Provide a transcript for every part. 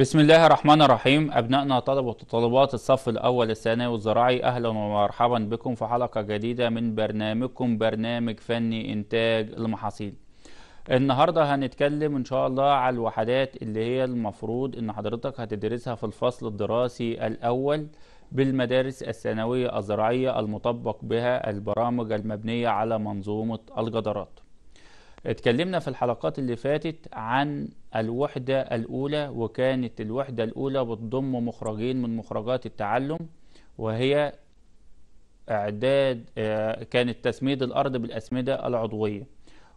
بسم الله الرحمن الرحيم أبنائنا طلبة وطلبات الصف الأول الثانوي الزراعي أهلا ومرحبا بكم في حلقة جديدة من برنامجكم برنامج فني إنتاج المحاصيل النهاردة هنتكلم إن شاء الله على الوحدات اللي هي المفروض إن حضرتك هتدرسها في الفصل الدراسي الأول بالمدارس الثانوية الزراعية المطبق بها البرامج المبنية على منظومة الجدارات اتكلمنا في الحلقات اللي فاتت عن الوحدة الأولى وكانت الوحدة الأولى بتضم مخرجين من مخرجات التعلم وهي إعداد آه، كانت تسميد الأرض بالأسمدة العضوية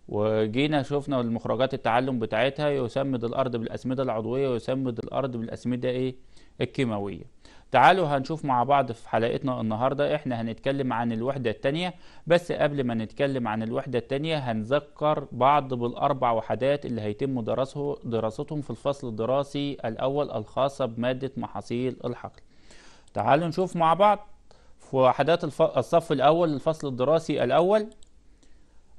وجينا شفنا المخرجات التعلم بتاعتها يسمد الأرض بالأسمدة العضوية ويسمد الأرض بالأسمدة إيه الكيماوية تعالوا هنشوف مع بعض في حلقتنا النهاردة احنا هنتكلم عن الوحدة التانية بس قبل ما نتكلم عن الوحدة التانية هنذكر بعض بالأربع وحدات اللي هيتم درسه دراستهم في الفصل الدراسي الأول الخاصة بمادة محاصيل الحقل تعالوا نشوف مع بعض في وحدات الصف الأول الفصل الدراسي الأول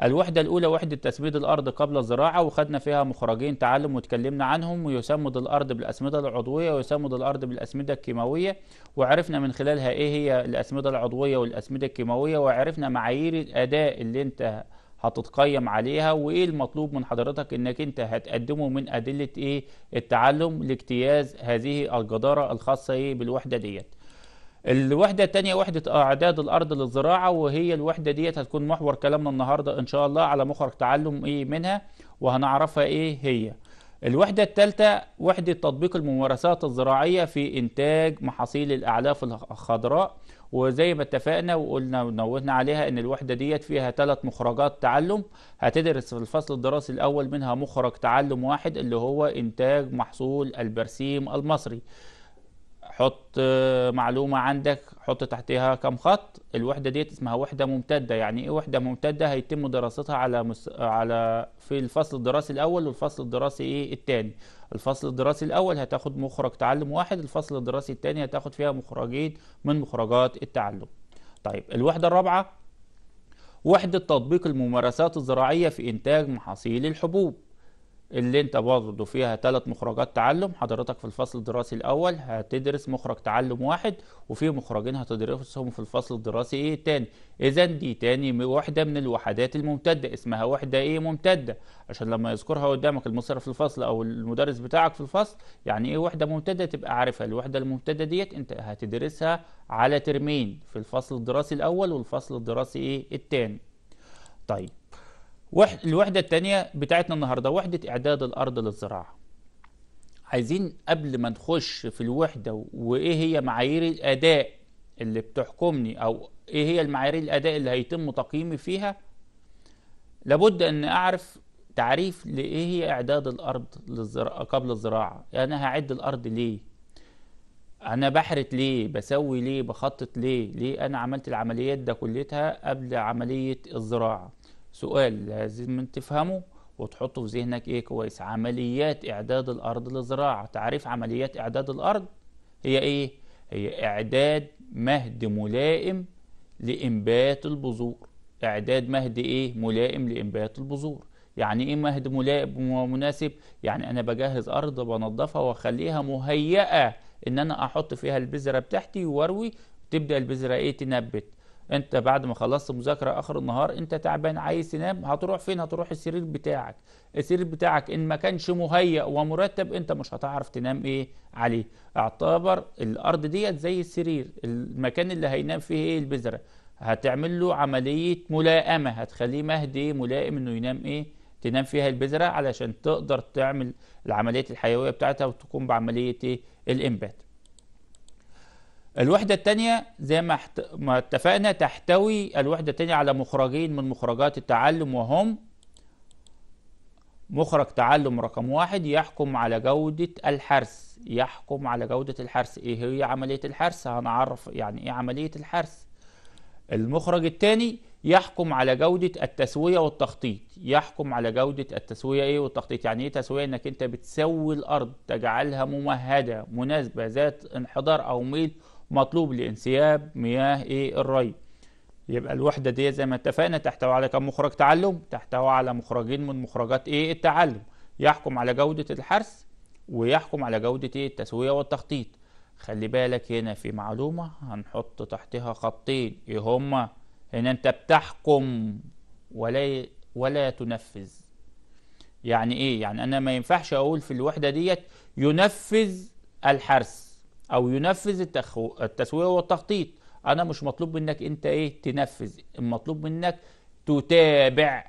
الوحدة الأولى وحدة تسميد الأرض قبل الزراعة وخدنا فيها مخرجين تعلم واتكلمنا عنهم ويسمد الأرض بالأسمدة العضوية ويسمد الأرض بالأسمدة الكيماوية وعرفنا من خلالها إيه هي الأسمدة العضوية والأسمدة الكيماوية وعرفنا معايير الأداء اللي أنت هتتقيم عليها وإيه المطلوب من حضرتك إنك أنت هتقدمه من أدلة إيه التعلم لاجتياز هذه الجدارة الخاصة إيه بالوحدة ديت الوحدة التانية وحدة إعداد الأرض للزراعة وهي الوحدة ديت هتكون محور كلامنا النهاردة إن شاء الله على مخرج تعلم إيه منها وهنعرفها إيه هي الوحدة الثالثة وحدة تطبيق الممارسات الزراعية في إنتاج محاصيل الأعلاف الخضراء وزي ما اتفقنا وقلنا ونوهنا عليها ان الوحده ديت فيها ثلاث مخرجات تعلم هتدرس في الفصل الدراسي الاول منها مخرج تعلم واحد اللي هو انتاج محصول البرسيم المصري حط آه، معلومة عندك حط تحتها كم خط الوحدة دي اسمها وحدة ممتدة يعني ايه وحدة ممتدة هيتم دراستها على مس... على في الفصل الدراسي الاول والفصل الدراسي ايه التاني الفصل الدراسي الاول هتاخد مخرج تعلم واحد الفصل الدراسي التاني هتاخد فيها مخرجين من مخرجات التعلم طيب الوحدة الرابعة وحدة تطبيق الممارسات الزراعية في انتاج محاصيل الحبوب اللي انت برضه فيها ثلاث مخرجات تعلم حضرتك في الفصل الدراسي الاول هتدرس مخرج تعلم واحد وفي مخرجين هتدرسهم في الفصل الدراسي ايه تاني اذا دي تاني وحده من الوحدات الممتده اسمها وحده ايه ممتده عشان لما يذكرها قدامك المصرف في الفصل او المدرس بتاعك في الفصل يعني ايه وحده ممتده تبقى عارفها الوحده الممتده ديت انت هتدرسها على ترمين في الفصل الدراسي الاول والفصل الدراسي ايه التاني طيب الوحدة الثانية بتاعتنا النهاردة وحدة إعداد الأرض للزراعة عايزين قبل ما نخش في الوحدة وإيه هي معايير الأداء اللي بتحكمني أو إيه هي المعايير الأداء اللي هيتم تقييمي فيها لابد أن أعرف تعريف لإيه هي إعداد الأرض للزراعة قبل الزراعة يعني أنا هعد الأرض ليه أنا بحرت ليه بسوي ليه بخطط ليه ليه أنا عملت العمليات ده كلتها قبل عملية الزراعة سؤال لازم تفهمه وتحطه في ذهنك ايه كويس عمليات اعداد الارض للزراعه تعريف عمليات اعداد الارض هي ايه هي اعداد مهد ملائم لانبات البذور اعداد مهد ايه ملائم لانبات البذور يعني ايه مهد ملائم ومناسب يعني انا بجهز ارض بنظفها واخليها مهيئه ان انا احط فيها البذره بتاعتي واروي تبدا البذره ايه تنبت انت بعد ما خلصت مذاكره اخر النهار انت تعبان عايز تنام هتروح فين هتروح السرير بتاعك السرير بتاعك ان ما كانش مهيأ ومرتب انت مش هتعرف تنام ايه عليه اعتبر الارض ديت زي السرير المكان اللي هينام فيه ايه البذره هتعمل له عمليه ملائمه هتخليه مهدي ملائم انه ينام ايه تنام فيها البذره علشان تقدر تعمل العمليه الحيويه بتاعتها وتقوم بعمليه ايه الانبات الوحدة الثانية زي ما ما اتفقنا تحتوي الوحدة الثانية على مخرجين من مخرجات التعلم وهم مخرج تعلم رقم واحد يحكم على جودة الحرث يحكم على جودة الحرث ايه هي عملية الحرث هنعرف يعني ايه عملية الحرث المخرج الثاني يحكم على جودة التسوية والتخطيط يحكم على جودة التسوية ايه والتخطيط يعني ايه تسوية انك انت بتسوي الارض تجعلها ممهدة مناسبة ذات انحدار او ميل مطلوب لانسياب مياه ايه الري يبقى الوحده دي زي ما اتفقنا تحتوي على كم مخرج تعلم تحتوي على مخرجين من مخرجات ايه التعلم يحكم على جوده الحرث ويحكم على جوده ايه التسويه والتخطيط خلي بالك هنا في معلومه هنحط تحتها خطين ايه هما هنا انت بتحكم ولا ولا تنفذ يعني ايه يعني انا ما ينفعش اقول في الوحده ديت ينفذ الحرث او ينفذ التسويه والتخطيط انا مش مطلوب منك انت ايه تنفذ المطلوب منك تتابع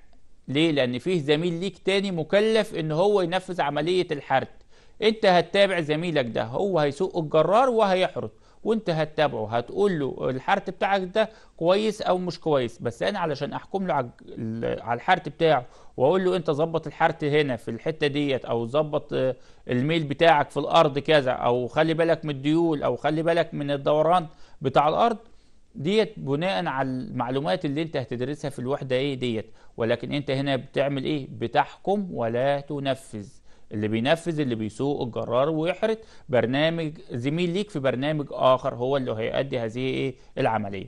ليه لان فيه زميل ليك تاني مكلف ان هو ينفذ عمليه الحرد انت هتتابع زميلك ده هو هيسوق الجرار وهيحرث وانت هتتابعه هتقول له الحارت بتاعك ده كويس او مش كويس بس انا علشان احكم له على الحارت بتاعه واقول له انت ظبط الحارت هنا في الحته ديت او ظبط الميل بتاعك في الارض كذا او خلي بالك من الديول او خلي بالك من الدوران بتاع الارض ديت بناء على المعلومات اللي انت هتدرسها في الوحده ايه ديت ولكن انت هنا بتعمل ايه بتحكم ولا تنفذ اللي بينفذ اللي بيسوق الجرار ويحرق برنامج زميل ليك في برنامج آخر هو اللي هيؤدي هذه إيه؟ العملية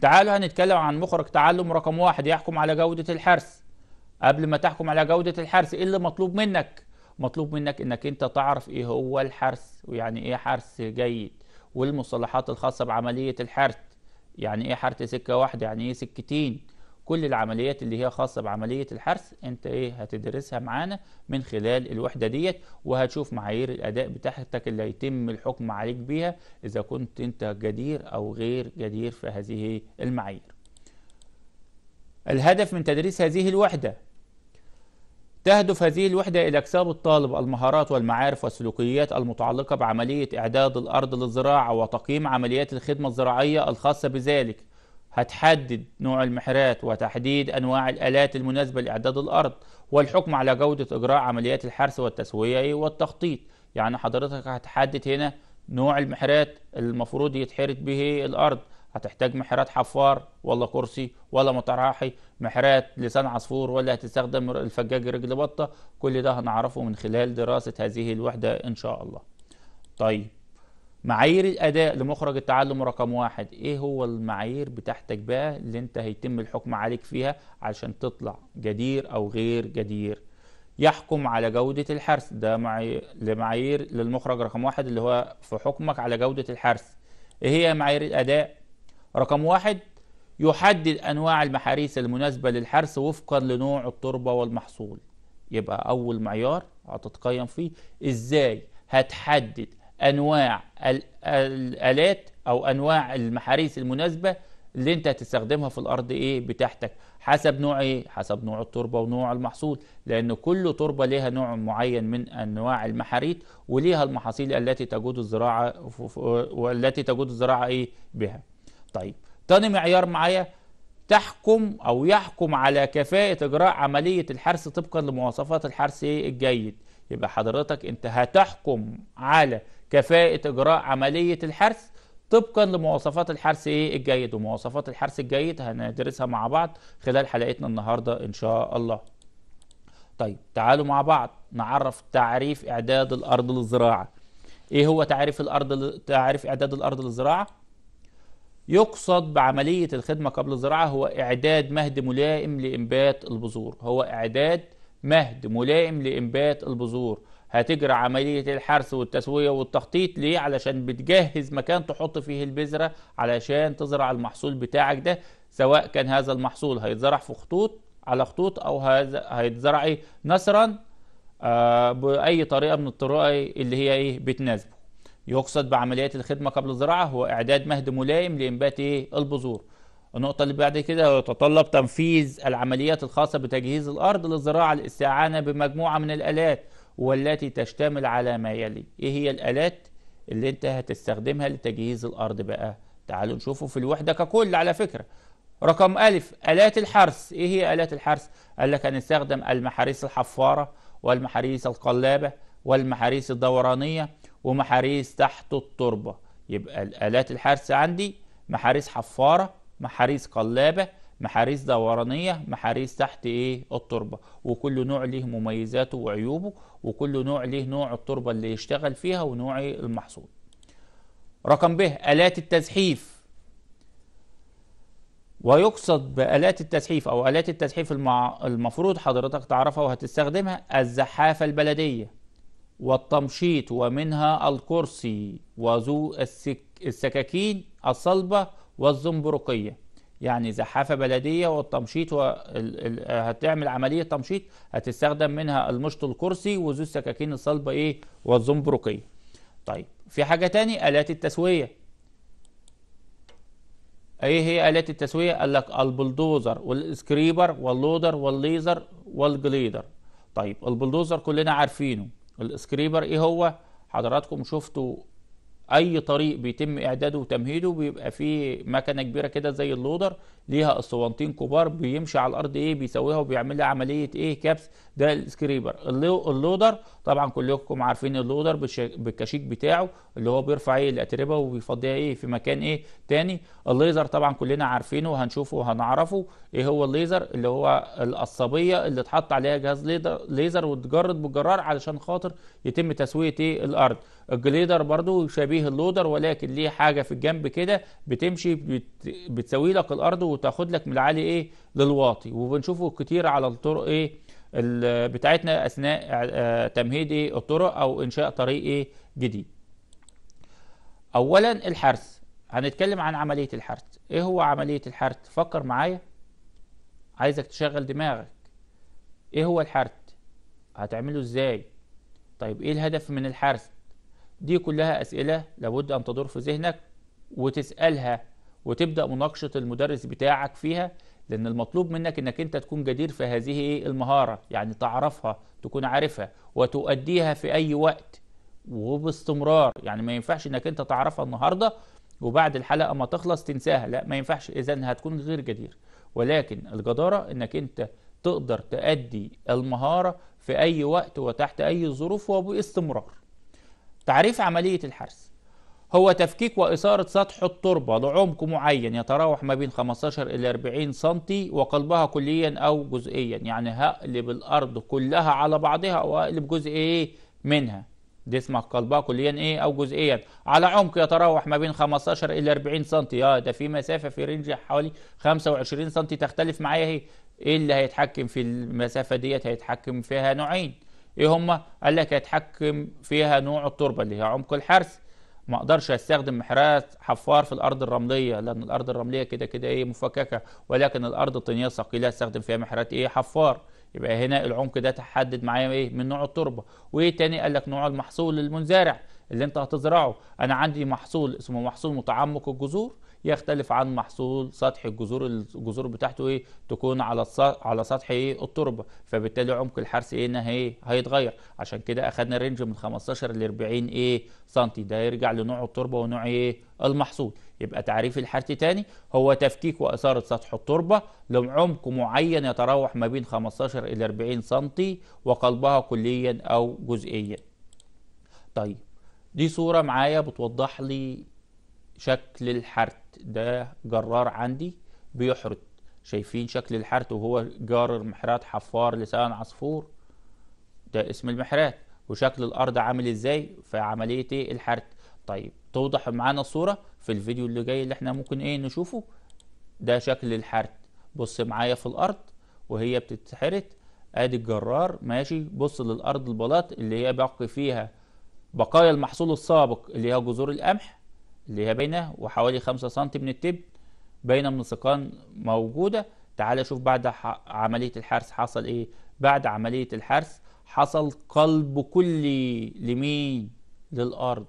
تعالوا هنتكلم عن مخرج تعلم رقم واحد يحكم على جودة الحرث قبل ما تحكم على جودة الحرث ايه اللي مطلوب منك مطلوب منك انك انت تعرف ايه هو الحرث ويعني ايه حرث جيد والمصطلحات الخاصة بعملية الحرث يعني ايه حرث سكة واحدة يعني ايه سكتين كل العمليات اللي هي خاصة بعملية الحرث انت ايه هتدرسها معانا من خلال الوحدة ديت وهتشوف معايير الاداء بتاعتك اللي هيتم الحكم عليك بيها اذا كنت انت جدير او غير جدير في هذه المعايير الهدف من تدريس هذه الوحدة تهدف هذه الوحدة إلى اكتساب الطالب المهارات والمعارف والسلوكيات المتعلقة بعملية إعداد الأرض للزراعة وتقييم عمليات الخدمة الزراعية الخاصة بذلك هتحدد نوع المحرات وتحديد أنواع الآلات المناسبة لإعداد الأرض والحكم على جودة إجراء عمليات الحرث والتسوية والتخطيط يعني حضرتك هتحدد هنا نوع المحرات المفروض يتحرث به الأرض هتحتاج محرات حفار ولا كرسي ولا مطرحي محرات لسان عصفور ولا هتستخدم الفجاج رجل بطة كل ده هنعرفه من خلال دراسة هذه الوحدة إن شاء الله طيب معايير الاداء لمخرج التعلم رقم واحد ايه هو المعايير بتاعتك بقى اللي انت هيتم الحكم عليك فيها عشان تطلع جدير او غير جدير يحكم على جودة الحرث ده لمعايير للمخرج رقم واحد اللي هو في حكمك على جودة الحرث ايه هي معايير الاداء رقم واحد يحدد انواع المحاريث المناسبة للحرث وفقا لنوع التربة والمحصول يبقى اول معيار هتتقيم فيه ازاي هتحدد انواع الالات او انواع المحاريس المناسبه اللي انت هتستخدمها في الارض ايه بتاعتك حسب نوع ايه حسب نوع التربه ونوع المحصول لان كل تربه ليها نوع معين من انواع المحاريت وليها المحاصيل التي تجود الزراعه والتي تجود الزراعه ايه بها طيب تاني معيار معايا تحكم او يحكم على كفاءه اجراء عمليه الحرث طبقا لمواصفات الحرث إيه الجيد يبقى حضرتك انت هتحكم على كفاءة إجراء عملية الحرث طبقا لمواصفات الحرث ايه الجيد ومواصفات الحرث الجيد هندرسها مع بعض خلال حلقتنا النهارده ان شاء الله طيب تعالوا مع بعض نعرف تعريف اعداد الارض للزراعه ايه هو تعريف الارض ل... تعريف اعداد الارض للزراعه يقصد بعمليه الخدمه قبل الزراعه هو اعداد مهد ملائم لانبات البذور هو اعداد مهد ملائم لانبات البذور هتجرى عملية الحرث والتسوية والتخطيط ليه علشان بتجهز مكان تحط فيه البذرة علشان تزرع المحصول بتاعك ده سواء كان هذا المحصول هيتزرع في خطوط على خطوط او هذا هيتزرع ايه نثرا آه باي طريقه من الطرق اللي هي ايه بتناسبه يقصد بعمليات الخدمه قبل الزراعه هو اعداد مهد ملائم لانبات ايه البذور النقطة اللي بعد كده يتطلب تنفيذ العمليات الخاصة بتجهيز الأرض للزراعة الاستعانة بمجموعة من الآلات والتي تشتمل على ما يلي ايه هي الالات اللي انت هتستخدمها لتجهيز الارض بقى تعالوا نشوفه في الوحده ككل على فكره رقم ألف آلات الحرث إيه هي آلات الحرث؟ قال لك هنستخدم المحاريس الحفارة والمحاريس القلابة والمحاريس الدورانية ومحاريس تحت التربة يبقى آلات الحرث عندي محاريس حفارة محاريس قلابة محاريس دورانية محاريس تحت ايه التربة وكل نوع ليه مميزاته وعيوبه وكل نوع ليه نوع التربة اللي يشتغل فيها ونوع المحصول رقم ب آلات التزحيف ويقصد بآلات التزحيف أو آلات التزحيف المع... المفروض حضرتك تعرفها وهتستخدمها الزحافة البلدية والتمشيط ومنها الكرسي وذو السك... السكاكين الصلبة والزنبرقية يعني زحافة بلدية والتمشيط هتعمل عملية تمشيط هتستخدم منها المشط الكرسي وذو السكاكين الصلبة إيه والزنبرقية طيب في حاجة تاني آلات التسوية ايه هي آلات التسوية قال لك البلدوزر والسكريبر واللودر والليزر والجليدر طيب البلدوزر كلنا عارفينه السكريبر ايه هو حضراتكم شفتوا اي طريق بيتم اعداده وتمهيده بيبقى فيه مكنه كبيره كده زي اللودر ليها اسطوانتين كبار بيمشي على الارض ايه بيسويها وبيعمل لها عمليه ايه كبس ده السكريبر اللودر طبعا كلكم عارفين اللودر بالكشيك بتاعه اللي هو بيرفع ايه الاتربه وبيفضيها ايه في مكان ايه تاني الليزر طبعا كلنا عارفينه وهنشوفه وهنعرفه ايه هو الليزر اللي هو القصبيه اللي اتحط عليها جهاز ليزر وتجرد بالجرار علشان خاطر يتم تسويه ايه الارض الجليدر برضو شبيه اللودر ولكن ليه حاجه في الجنب كده بتمشي بتسوي لك الارض وتاخد لك من العالي ايه للواطي وبنشوفه كتير على الطرق ايه بتاعتنا اثناء اه تمهيد ايه الطرق او انشاء طريق ايه جديد اولا الحرث هنتكلم عن عمليه الحرث ايه هو عمليه الحرث فكر معايا عايزك تشغل دماغك ايه هو الحرث هتعمله ازاي طيب ايه الهدف من الحرث دي كلها اسئله لابد ان تدور في ذهنك وتسالها وتبدا مناقشه المدرس بتاعك فيها لان المطلوب منك انك انت تكون جدير في هذه المهاره يعني تعرفها تكون عارفها وتؤديها في اي وقت وباستمرار يعني ما ينفعش انك انت تعرفها النهارده وبعد الحلقه ما تخلص تنساها لا ما ينفعش اذا هتكون غير جدير ولكن الجداره انك انت تقدر تأدي المهارة في أي وقت وتحت أي ظروف وباستمرار تعريف عملية الحرس هو تفكيك وإثارة سطح التربة لعمق معين يتراوح ما بين 15 إلى 40 سنتي وقلبها كليا أو جزئيا يعني هقلب الأرض كلها على بعضها وأقلب جزء إيه منها دي اسمها قلبها كليا إيه أو جزئيا على عمق يتراوح ما بين 15 إلى 40 سنتي آه ده في مسافة في رينج حوالي 25 سنتي تختلف معايا إيه إيه اللي هيتحكم في المسافة ديت هيتحكم فيها نوعين إيه هما؟ قال لك هيتحكم فيها نوع التربة اللي هي عمق الحرث ما اقدرش استخدم محراث حفار في الارض الرمليه لان الارض الرمليه كده كده ايه مفككه ولكن الارض الطينيه الثقيله استخدم فيها محراث ايه حفار يبقى هنا العمق ده تحدد معايا ايه من نوع التربه وايه تاني قال لك نوع المحصول المنزرع اللي انت هتزرعه انا عندي محصول اسمه محصول متعمق الجذور يختلف عن محصول سطح الجذور الجذور بتاعته ايه تكون على على سطح ايه التربه فبالتالي عمق الحرث ايه هنا ايه هيتغير عشان كده اخدنا رينج من 15 ل 40 ايه سنتي ده يرجع لنوع التربه ونوع ايه المحصول يبقى تعريف الحرث تاني هو تفكيك وإثارة سطح التربة لعمق معين يتراوح ما بين 15 إلى 40 سنتي وقلبها كليا أو جزئيا طيب دي صورة معايا بتوضح لي شكل الحرت ده جرار عندي بيحرت شايفين شكل الحرت وهو جارر محرات حفار لسان عصفور ده اسم المحرات وشكل الارض عامل ازاي في عمليه ايه الحرت طيب توضح معانا الصوره في الفيديو اللي جاي اللي احنا ممكن ايه نشوفه ده شكل الحرت بص معايا في الارض وهي بتتحرت ادي الجرار ماشي بص للارض البلاط اللي هي باقي فيها بقايا المحصول السابق اللي هي جذور القمح اللي هي باينه وحوالي 5 سم من التب باينه من السقان موجوده تعال شوف بعد عمليه الحرس حصل ايه بعد عمليه الحرس حصل قلب كلي لمين للارض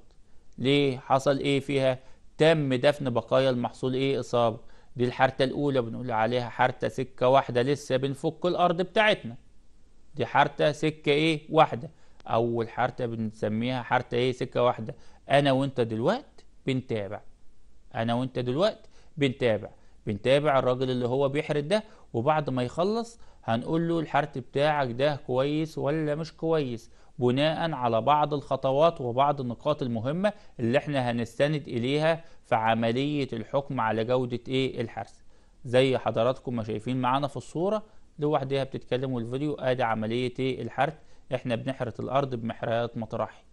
ليه حصل ايه فيها تم دفن بقايا المحصول ايه اصابه دي الحرته الاولى بنقول عليها حرته سكه واحده لسه بنفك الارض بتاعتنا دي حرته سكه ايه واحده اول حرته بنسميها حرته ايه سكه واحده انا وانت دلوقتي بنتابع انا وانت دلوقتي بنتابع بنتابع الراجل اللي هو بيحرد ده وبعد ما يخلص هنقول له الحرت بتاعك ده كويس ولا مش كويس بناء على بعض الخطوات وبعض النقاط المهمة اللي احنا هنستند إليها في عملية الحكم على جودة ايه الحرث زي حضراتكم ما شايفين معانا في الصورة لوحدها بتتكلم والفيديو ادي عملية ايه الحرث احنا بنحرث الأرض بمحرات مطرحي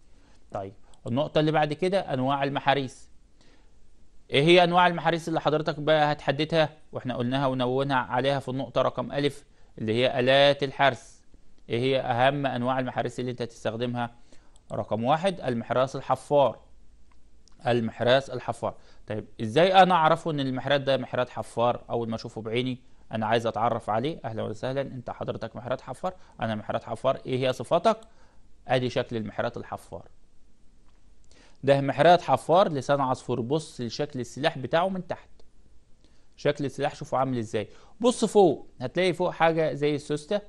طيب النقطة اللي بعد كده أنواع المحاريس إيه هي أنواع المحاريس اللي حضرتك بقى هتحددها وإحنا قلناها ونوهنا عليها في النقطة رقم ألف اللي هي آلات الحرس إيه هي أهم أنواع المحاريس اللي أنت هتستخدمها رقم واحد المحراس الحفار المحراس الحفار طيب إزاي أنا أعرفه إن المحراس ده محراس حفار أول ما أشوفه بعيني أنا عايز أتعرف عليه أهلا وسهلا أنت حضرتك محراس حفار أنا محراس حفار إيه هي صفاتك؟ أدي شكل المحراس الحفار ده محرقة حفار لسان عصفور بص لشكل السلاح بتاعه من تحت شكل السلاح شوفوا عامل ازاي بص فوق هتلاقي فوق حاجة زي السوستة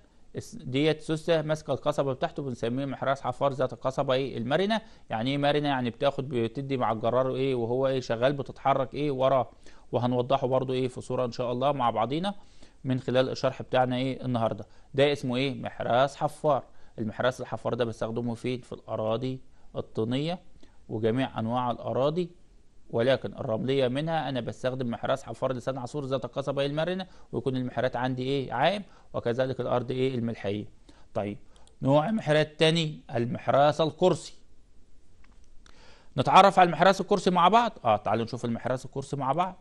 ديت سوستة ماسكة القصبة بتاعته بنسميه محراس حفار ذات القصبة ايه المرنة يعني ايه مرنة يعني بتاخد بتدي مع الجرار ايه وهو ايه شغال بتتحرك ايه وراه وهنوضحه برضو ايه في صورة ان شاء الله مع بعضينا من خلال الشرح بتاعنا ايه النهاردة ده اسمه ايه محراس حفار المحراس الحفار ده بستخدمه فين في الاراضي الطينية وجميع أنواع الأراضي ولكن الرملية منها أنا بستخدم محراس حفار لسان عصور ذات القصبة المرنة ويكون المحرات عندي إيه عام وكذلك الأرض إيه الملحية طيب نوع محرات تاني المحراس الكرسي نتعرف على المحراس الكرسي مع بعض اه تعالوا نشوف المحراس الكرسي مع بعض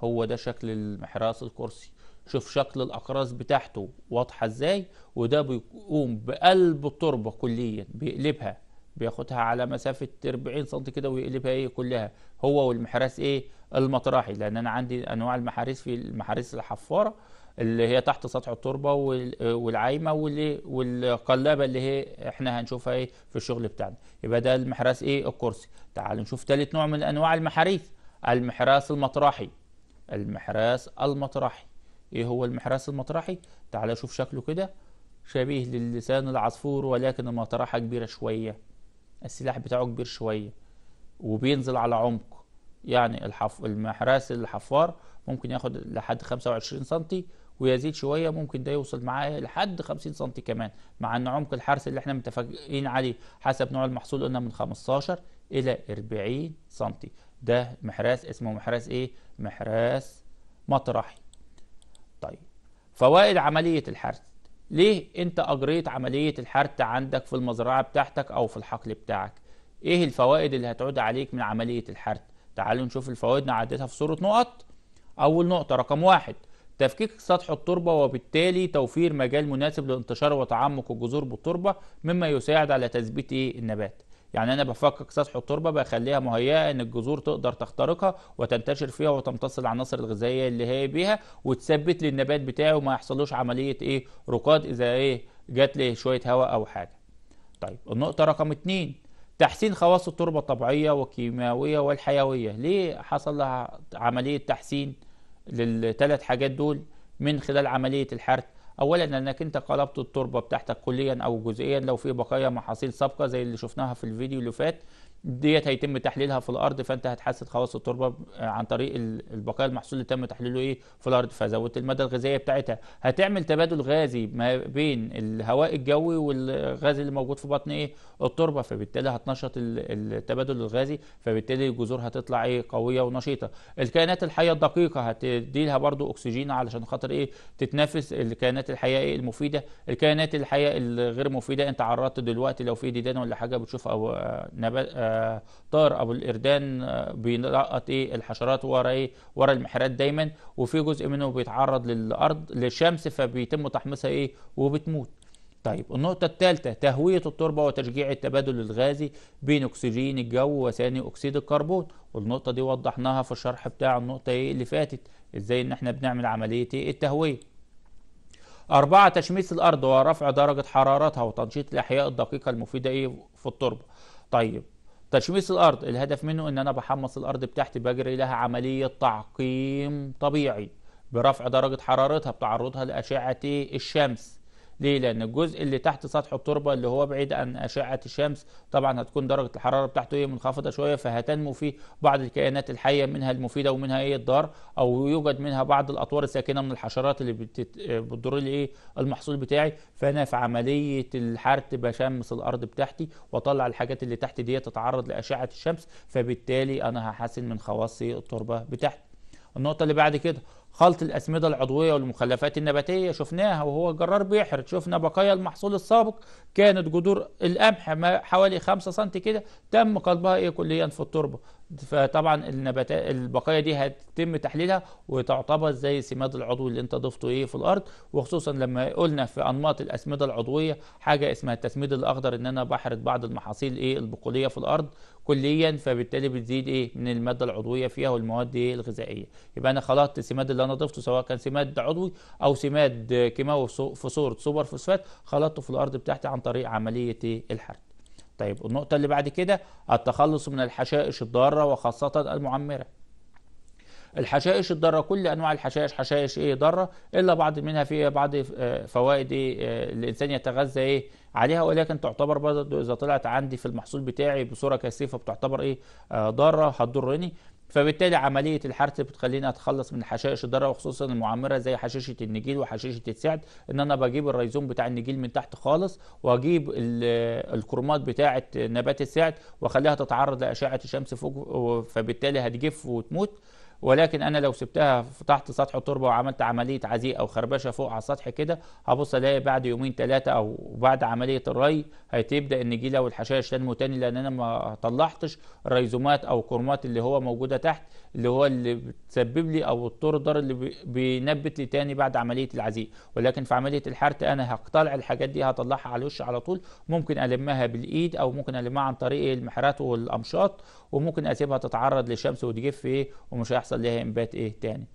هو ده شكل المحراس الكرسي شوف شكل الاقراص بتاعته واضحه ازاي وده بيقوم بقلب التربه كليا بيقلبها بياخدها على مسافه 40 سم كده ويقلبها ايه كلها هو والمحراس ايه المطرحي لان انا عندي انواع المحاريس في المحاريس الحفاره اللي هي تحت سطح التربه والعايمه والقلابه اللي هي احنا هنشوفها ايه في الشغل بتاعنا يبقى ده المحراس ايه الكرسي تعالوا نشوف ثالث نوع من انواع المحاريث المحراس المطرحي المحراس المطرحي ايه هو المحراس المطرحي تعالوا شوف شكله كده شبيه للسان العصفور ولكن المطرحه كبيره شويه السلاح بتاعه كبير شويه وبينزل على عمق يعني الحف... المحراس الحفار ممكن ياخد لحد 25 سنتي ويزيد شويه ممكن ده يوصل معاه لحد 50 سم كمان مع ان عمق الحرث اللي احنا متفاجئين عليه حسب نوع المحصول قلنا من 15 الى 40 سم ده محراس اسمه محراس ايه محراس مطرحي طيب فوائد عمليه الحرث ليه انت اجريت عمليه الحرث عندك في المزرعه بتاعتك او في الحقل بتاعك ايه الفوائد اللي هتعود عليك من عمليه الحرث تعالوا نشوف الفوائد نعدتها في صوره نقط اول نقطه رقم واحد تفكيك سطح التربه وبالتالي توفير مجال مناسب لانتشار وتعمق الجذور بالتربه مما يساعد على تثبيت ايه؟ النبات يعني انا بفكك سطح التربه بخليها مهيئه ان الجذور تقدر تخترقها وتنتشر فيها وتمتص العناصر الغذائيه اللي هي بيها وتثبت للنبات بتاعي وما يحصلوش عمليه ايه رقاد اذا ايه جات لي شويه هواء او حاجه طيب النقطه رقم اتنين تحسين خواص التربه الطبيعيه والكيماويه والحيويه ليه حصل لها عمليه تحسين للثلاث حاجات دول من خلال عمليه الحرث اولا انك انت قلبت التربه بتاعتك كليا او جزئيا لو في بقايا محاصيل سابقه زي اللي شفناها في الفيديو اللي فات ديت هيتم تحليلها في الارض فانت هتحسد خواص التربه آه، عن طريق البقايا المحصول اللي تم تحليله ايه في الارض فزودت الماده الغذائيه بتاعتها هتعمل تبادل غازي ما بين الهواء الجوي والغاز اللي موجود في بطن ايه التربه فبالتالي هتنشط التبادل الغازي فبالتالي الجذور هتطلع ايه قويه ونشيطه الكائنات الحيه الدقيقه هتدي لها برضو اكسجين علشان خاطر ايه تتنافس الكائنات الحيه ايه المفيده الكائنات الحيه الغير مفيده انت عرضت دلوقتي لو في ديدان ولا حاجه بتشوف او آه، نبات آه، طائر ابو الاردان آه، بيلقط ايه الحشرات ورا ايه ورا المحرات دايما وفي جزء منه بيتعرض للارض للشمس فبيتم تحميصها ايه وبتموت طيب النقطة الثالثة تهوية التربة وتشجيع التبادل الغازي بين أكسجين الجو وثاني أكسيد الكربون والنقطة دي وضحناها في الشرح بتاع النقطة إيه اللي فاتت إزاي إن إحنا بنعمل عملية إيه التهوية أربعة تشميس الأرض ورفع درجة حرارتها وتنشيط الأحياء الدقيقة المفيدة إيه في التربة طيب تشميس الارض الهدف منه ان انا بحمص الارض بتاعتي بجري لها عمليه تعقيم طبيعي برفع درجه حرارتها بتعرضها لاشعه الشمس ليه لان الجزء اللي تحت سطح التربه اللي هو بعيد عن اشعه الشمس طبعا هتكون درجه الحراره بتاعته ايه منخفضه شويه فهتنمو فيه بعض الكائنات الحيه منها المفيده ومنها ايه الدار او يوجد منها بعض الاطوار الساكنه من الحشرات اللي بتت... بتضر لي ايه المحصول بتاعي فانا في عمليه الحرث بشمس الارض بتاعتي واطلع الحاجات اللي تحت دي تتعرض لاشعه الشمس فبالتالي انا هحسن من خواصي التربه بتاعتي النقطه اللي بعد كده خلط الأسمدة العضوية والمخلفات النباتية شفناها وهو الجرار بيحرق شفنا بقايا المحصول السابق كانت جذور القمح حوالي 5 سم كده تم قلبها إيه كليا في التربة فطبعا النباتات البقايا دي هتتم تحليلها وتعتبر زي السماد العضوي اللي انت ضفته ايه في الارض وخصوصا لما قلنا في انماط الاسمده العضويه حاجه اسمها التسميد الاخضر ان انا بحرق بعض المحاصيل ايه البقوليه في الارض كليا فبالتالي بتزيد ايه من الماده العضويه فيها والمواد ايه الغذائيه يبقى انا خلطت السماد اللي انا ضفته سواء كان سماد عضوي او سماد كيماوي في صوره سوبر فوسفات خلطته في الارض بتاعتي عن طريق عمليه ايه الحرق طيب النقطة اللي بعد كده التخلص من الحشائش الضارة وخاصة المعمرة الحشائش الضاره كل انواع الحشائش حشائش ايه ضاره الا بعض منها فيها بعض آه، فوائد إيه الانسان يتغذى ايه عليها ولكن تعتبر برضه اذا طلعت عندي في المحصول بتاعي بصوره كثيفه بتعتبر ايه آه، ضاره هتضرني فبالتالي عملية الحرث بتخليني أتخلص من الحشائش الضارة وخصوصا المعمرة زي حشيشة النجيل وحشيشة السعد إن أنا بجيب الريزوم بتاع النجيل من تحت خالص وأجيب الكرومات بتاعة نبات السعد وأخليها تتعرض لأشعة الشمس فوق فبالتالي هتجف وتموت ولكن انا لو سبتها تحت سطح التربه وعملت عمليه عزيق او خربشه فوق على السطح كده هبص الاقي بعد يومين ثلاثه او بعد عمليه الري هتبدا النجيله والحشائش تنمو تاني لان انا ما طلعتش الريزومات او كرمات اللي هو موجوده تحت اللي هو اللي بتسبب لي او الطردر اللي بينبت لي تاني بعد عمليه العزيق ولكن في عمليه الحرث انا هقتلع الحاجات دي هطلعها على الوش على طول ممكن المها بالايد او ممكن المها عن طريق المحرات والامشاط وممكن اسيبها تتعرض للشمس وتجف ايه ومش هيحصل هيحصل ليها انبات ايه تاني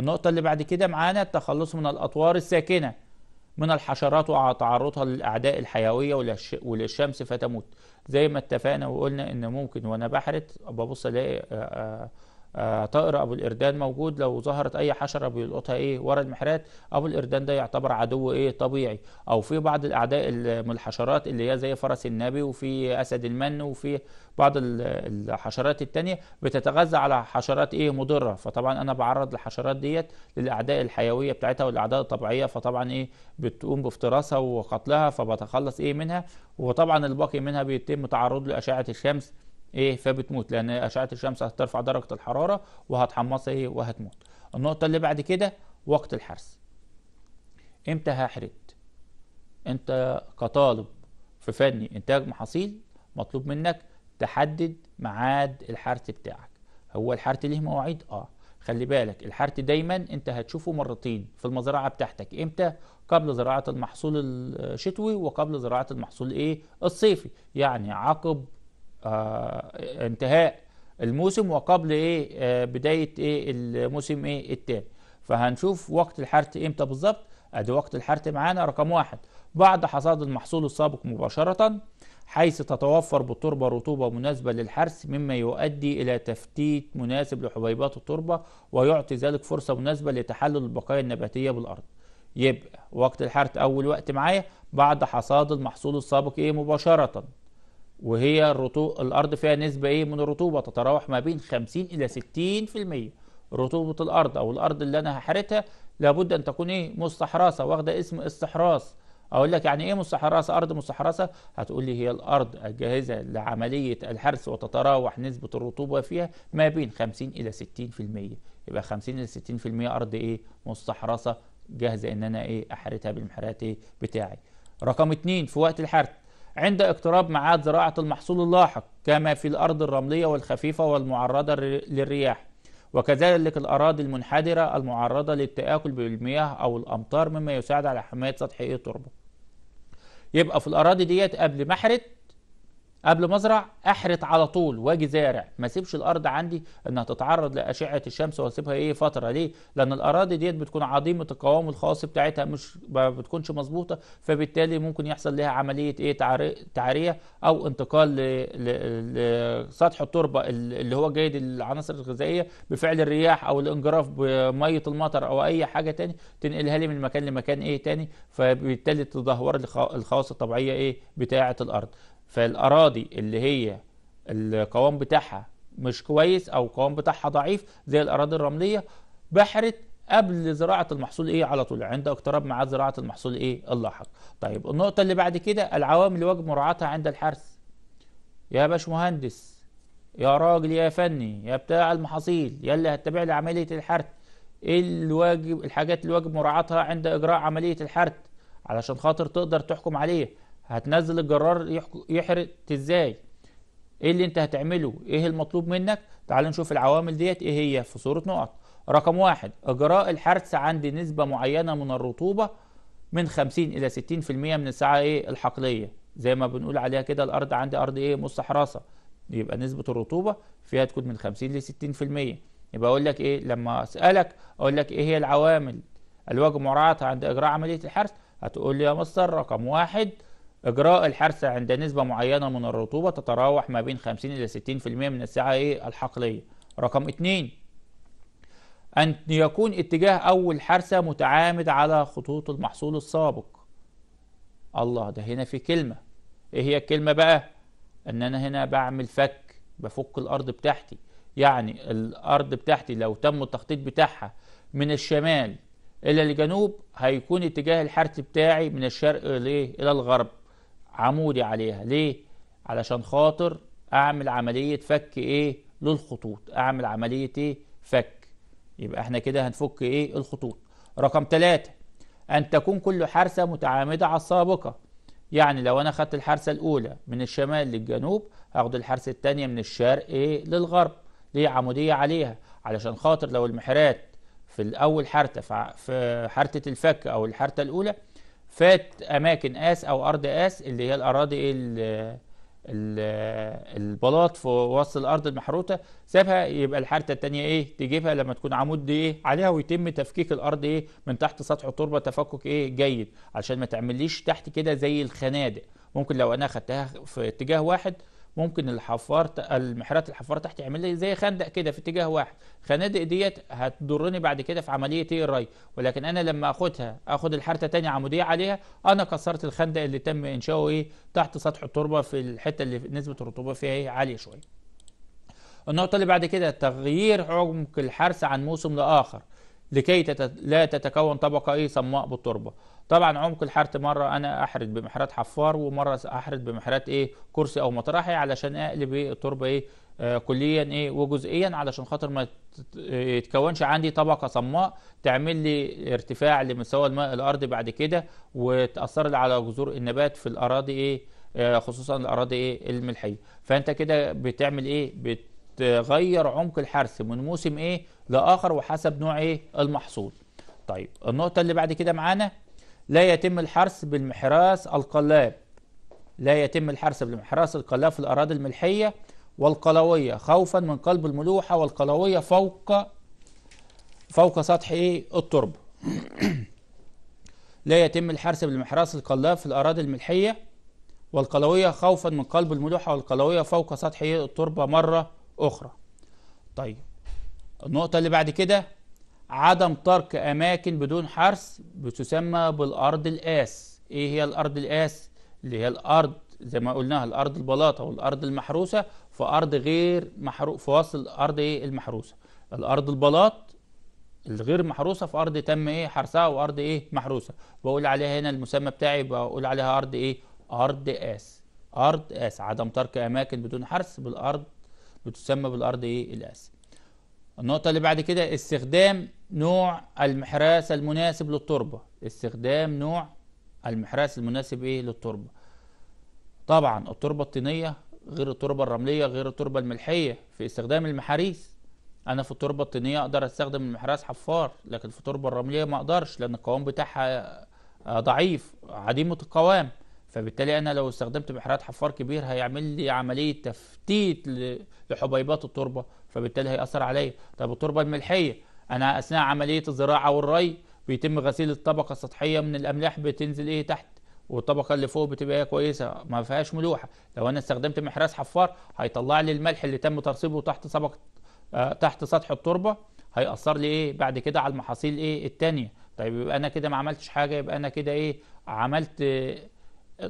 النقطة اللي بعد كده معانا التخلص من الأطوار الساكنة من الحشرات وتعرضها للأعداء الحيوية وللشمس فتموت زي ما اتفقنا وقلنا إن ممكن وأنا بحرت ببص ألاقي آه، طائر ابو القردان موجود لو ظهرت اي حشره بيلقطها ايه ورا المحرات ابو القردان ده يعتبر عدو ايه طبيعي او في بعض الاعداء من الحشرات اللي هي زي فرس النبي وفي اسد المن وفي بعض الحشرات الثانيه بتتغذى على حشرات ايه مضره فطبعا انا بعرض الحشرات ديت للاعداء الحيويه بتاعتها والاعداء الطبيعيه فطبعا ايه بتقوم بافتراسها وقتلها فبتخلص ايه منها وطبعا الباقي منها بيتم تعرض له اشعه الشمس ايه فبتموت لان اشعه الشمس هترفع درجه الحراره وهتحمصها ايه وهتموت النقطه اللي بعد كده وقت الحرث امتى هحرد انت كطالب في فني انتاج محاصيل مطلوب منك تحدد ميعاد الحرث بتاعك هو الحرث ليه مواعيد اه خلي بالك الحرث دايما انت هتشوفه مرتين في المزرعه بتاعتك امتى قبل زراعه المحصول الشتوي وقبل زراعه المحصول ايه الصيفي يعني عقب آه، انتهاء الموسم وقبل ايه آه، بدايه ايه الموسم ايه التاني فهنشوف وقت الحرث امتى بالظبط ادي وقت الحرث معانا رقم واحد بعد حصاد المحصول السابق مباشره حيث تتوفر بالتربة رطوبة مناسبة للحرث مما يؤدي إلى تفتيت مناسب لحبيبات التربة ويعطي ذلك فرصة مناسبة لتحلل البقايا النباتية بالأرض يبقى وقت الحرث أول وقت معايا بعد حصاد المحصول السابق إيه مباشرةً وهي الرطو... الارض فيها نسبه ايه من الرطوبه تتراوح ما بين 50 الى 60% رطوبه الارض او الارض اللي انا هحرتها لابد ان تكون ايه مستحراسه واخده اسم استحراس اقول لك يعني ايه مستحراسه ارض مستحراسه هتقول لي هي الارض الجاهزه لعمليه الحرث وتتراوح نسبه الرطوبه فيها ما بين 50 الى 60% يبقى 50 الى 60% ارض ايه مستحراسه جاهزه ان انا ايه احرتها بالمحرات إيه بتاعي رقم اتنين في وقت الحرث عند اقتراب معاد زراعة المحصول اللاحق كما في الأرض الرملية والخفيفة والمعرضة للرياح وكذلك الأراضي المنحدرة المعرضة للتآكل بالمياه أو الأمطار مما يساعد على حماية سطح التربة يبقى في الأراضي ديت قبل محرت قبل ما ازرع احرث على طول واجي زارع ما اسيبش الارض عندي انها تتعرض لاشعه الشمس واسيبها ايه فتره ليه لان الاراضي ديت بتكون عظيمه القوام الخاص بتاعتها مش ما بتكونش مظبوطه فبالتالي ممكن يحصل لها عمليه ايه تعريه او انتقال لسطح التربه اللي هو جيد العناصر الغذائيه بفعل الرياح او الانجراف بميه المطر او اي حاجه تاني تنقلها لي من مكان لمكان ايه تاني فبالتالي تدهور الخواص الطبيعيه ايه بتاعه الارض فالاراضي اللي هي القوام بتاعها مش كويس او القوام بتاعها ضعيف زي الاراضي الرمليه بحرت قبل زراعه المحصول ايه على طول عند اقتراب مع زراعه المحصول ايه اللاحق طيب النقطه اللي بعد كده العوامل اللي واجب مراعاتها عند الحرث يا باشمهندس يا راجل يا فني يا بتاع المحاصيل يا اللي هتتابع لي عمليه الحرث ايه الواجب الحاجات اللي واجب مراعاتها عند اجراء عمليه الحرث علشان خاطر تقدر تحكم عليه هتنزل الجرار يحرق ازاي ايه اللي انت هتعمله ايه المطلوب منك تعال نشوف العوامل ديت ايه هي في صورة نقط رقم واحد اجراء الحرث عند نسبة معينة من الرطوبة من 50 الى 60% من الساعة ايه الحقلية زي ما بنقول عليها كده الارض عندي ارض ايه مستحرصة يبقى نسبة الرطوبة فيها تكون من 50 ل 60% يبقى اقول لك ايه لما اسالك اقول لك ايه هي العوامل الواجب مراعاتها عند اجراء عملية الحرث هتقول لي يا مستر رقم واحد إجراء الحرثة عند نسبة معينة من الرطوبة تتراوح ما بين 50 إلى 60% من السعة إيه الحقلية رقم 2 أن يكون اتجاه أول حرثة متعامد على خطوط المحصول السابق الله ده هنا في كلمة إيه هي الكلمة بقى؟ إن أنا هنا بعمل فك بفك الأرض بتاعتي يعني الأرض بتاعتي لو تم التخطيط بتاعها من الشمال إلى الجنوب هيكون اتجاه الحرث بتاعي من الشرق إلى إيه؟ الغرب عمودي عليها ليه علشان خاطر اعمل عمليه فك ايه للخطوط اعمل عمليه ايه فك يبقى احنا كده هنفك ايه الخطوط رقم ثلاثة ان تكون كل حرسه متعامده على السابقه يعني لو انا خدت الحرسه الاولى من الشمال للجنوب هاخد الحرسه الثانيه من الشرق ايه للغرب ليه عموديه عليها علشان خاطر لو المحرات في الاول حرته في حرته الفك او الحرته الاولى فات اماكن اس او ارض اس اللي هي الاراضي البلاط في وسط الارض المحروطه سابها يبقى الحارته الثانيه ايه تجيبها لما تكون عمود ايه عليها ويتم تفكيك الارض ايه من تحت سطح التربه تفكك ايه جيد عشان ما تعمليش تحت كده زي الخنادق ممكن لو انا خدتها في اتجاه واحد ممكن الحفار المحرات الحفار تحت يعمل لي زي خندق كده في اتجاه واحد الخنادق ديت هتضرني بعد كده في عمليه ايه الري ولكن انا لما اخدها اخد الحرته تاني عموديه عليها انا كسرت الخندق اللي تم انشاؤه ايه تحت سطح التربه في الحته اللي نسبه الرطوبه فيها ايه عاليه شويه النقطة اللي بعد كده تغيير عمق الحرث عن موسم لآخر لكي تت... لا تتكون طبقة ايه صماء بالتربة طبعا عمق الحرث مره انا احرث بمحرات حفار ومره احرث بمحرات ايه كرسي او مطرحي إيه، علشان اقلب ايه التربه ايه آه كليا ايه وجزئيا علشان خاطر ما يتكونش عندي طبقه صماء تعمل لي ارتفاع لمستوى الماء الارض بعد كده وتاثر لي على جذور النبات في الاراضي ايه آه خصوصا الاراضي ايه الملحيه فانت كده بتعمل ايه بتغير عمق الحرث من موسم ايه لاخر وحسب نوع ايه المحصول طيب النقطه اللي بعد كده معانا لا يتم الحرس بالمحراس القلاب لا يتم الحرس بالمحراس القلاب في الأراضي الملحية والقلوية خوفا من قلب الملوحة والقلوية فوق فوق سطح ايه التربة لا يتم الحرس بالمحراس القلاب في الأراضي الملحية والقلوية خوفا من قلب الملوحة والقلوية فوق سطح إيه؟ التربة مرة أخرى طيب النقطة اللي بعد كده عدم ترك أماكن بدون حرث بتسمى بالأرض الآس إيه هي الأرض الآس؟ اللي هي الأرض زي ما قلناها الأرض البلاطة والأرض المحروسة في أرض غير محرو... في وسط الأرض إيه المحروسة الأرض البلاط الغير محروسة في أرض تم إيه حرثها وأرض إيه محروسة بقول عليها هنا المسمى بتاعي بقول عليها أرض إيه أرض آس أرض آس عدم ترك أماكن بدون حرث بالأرض بتسمى بالأرض إيه الآس النقطة اللي بعد كده استخدام نوع المحراث المناسب للتربة استخدام نوع المحراث المناسب ايه للتربة طبعا التربة الطينية غير التربة الرملية غير التربة الملحية في استخدام المحاريس انا في التربة الطينية اقدر استخدم المحراث حفار لكن في التربة الرملية ما اقدرش لان القوام بتاعها آه، ضعيف عديمة القوام فبالتالي انا لو استخدمت محراث حفار كبير هيعمل لي عملية تفتيت لحبيبات التربة فبالتالي هيأثر عليا طب التربة الملحية انا اثناء عمليه الزراعه والري بيتم غسيل الطبقه السطحيه من الاملاح بتنزل ايه تحت والطبقه اللي فوق بتبقى كويسه ما فيهاش ملوحه لو انا استخدمت محراس حفار هيطلع لي الملح اللي تم ترصيبه تحت طبقه آه تحت سطح التربه هيأثر لي ايه بعد كده على المحاصيل ايه التانية طيب يبقى انا كده ما عملتش حاجه يبقى انا كده ايه عملت آه،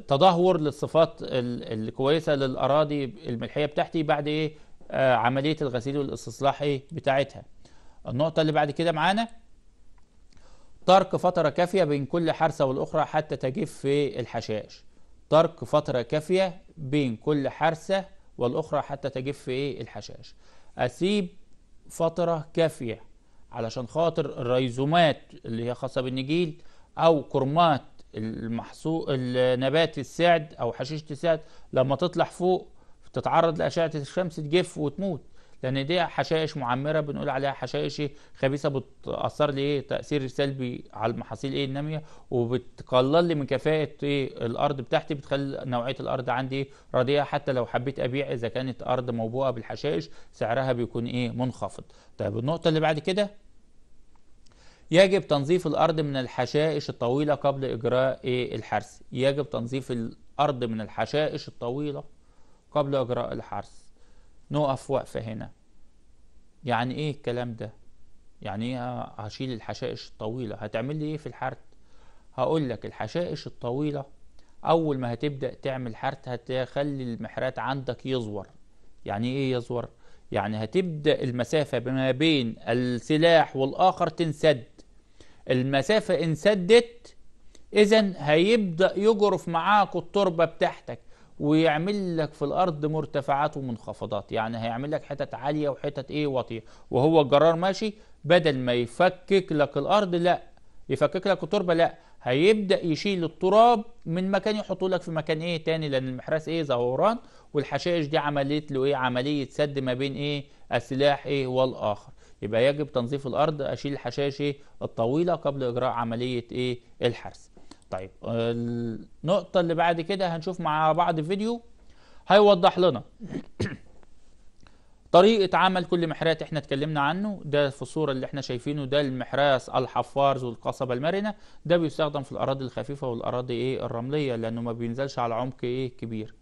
تدهور للصفات الكويسه للاراضي الملحيه بتاعتي بعد ايه آه عمليه الغسيل والاستصلاح ايه بتاعتها النقطة اللي بعد كده معانا ترك فترة كافية بين كل حرثة والأخرى حتى تجف في الحشائش ترك فترة كافية بين كل حرثة والأخرى حتى تجف في الحشائش أسيب فترة كافية علشان خاطر الريزومات اللي هي خاصة بالنجيل أو كرمات المحصول النبات السعد أو حشيشة السعد لما تطلع فوق تتعرض لأشعة الشمس تجف وتموت لان دي حشائش معمره بنقول عليها حشائش خبيثه بتاثر لي ايه تاثير سلبي على المحاصيل ايه الناميه وبتقلل لي من كفاءه ايه الارض بتاعتي بتخلي نوعيه الارض عندي رديئه حتى لو حبيت ابيع اذا كانت ارض موبوءه بالحشائش سعرها بيكون ايه منخفض طيب النقطه اللي بعد كده يجب تنظيف الأرض من الحشائش الطويلة قبل إجراء إيه؟ الحرث يجب تنظيف الأرض من الحشائش الطويلة قبل إجراء الحرث نقف وقفة هنا يعني ايه الكلام ده يعني ايه هشيل الحشائش الطويلة هتعمل لي ايه في الحرت هقول لك الحشائش الطويلة اول ما هتبدأ تعمل حرت هتخلي المحرات عندك يزور يعني ايه يزور يعني هتبدأ المسافة ما بين السلاح والآخر تنسد المسافة انسدت إذا هيبدأ يجرف معاك التربة بتاعتك ويعمل لك في الارض مرتفعات ومنخفضات يعني هيعمل لك حتت عاليه وحتت ايه واطيه وهو الجرار ماشي بدل ما يفكك لك الارض لا يفكك لك التربه لا هيبدا يشيل التراب من مكان يحطه لك في مكان ايه تاني لان المحراس ايه زهوران والحشائش دي عملت له ايه عمليه سد ما بين ايه السلاح ايه والاخر يبقى يجب تنظيف الارض اشيل الحشائش ايه الطويله قبل اجراء عمليه ايه الحرث طيب النقطة اللي بعد كده هنشوف مع بعض فيديو هيوضح لنا طريقة عمل كل محرات احنا اتكلمنا عنه ده في الصورة اللي احنا شايفينه ده المحراس ذو القصبة المرنة ده بيستخدم في الأراضي الخفيفة والأراضي ايه الرملية لأنه ما بينزلش على عمق ايه كبير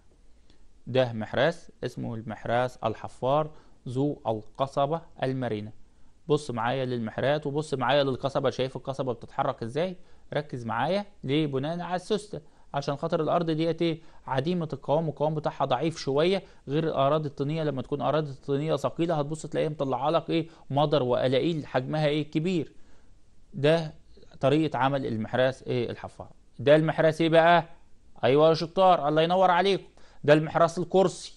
ده محراس اسمه المحراس الحفار ذو القصبة المرنة بص معايا للمحرات وبص معايا للقصبة شايف القصبة بتتحرك ازاي ركز معايا ليه بناء على السوسته عشان خاطر الارض ديت ايه عديمه القوام والقوام بتاعها ضعيف شويه غير الاراضي الطينيه لما تكون اراضي الطينيه ثقيله هتبص تلاقيها مطلعه لك ايه مضر وقلاقيل حجمها ايه كبير ده طريقه عمل المحراث ايه الحفار ده المحراث ايه بقى ايوه يا شطار الله ينور عليكم ده المحراث الكرسي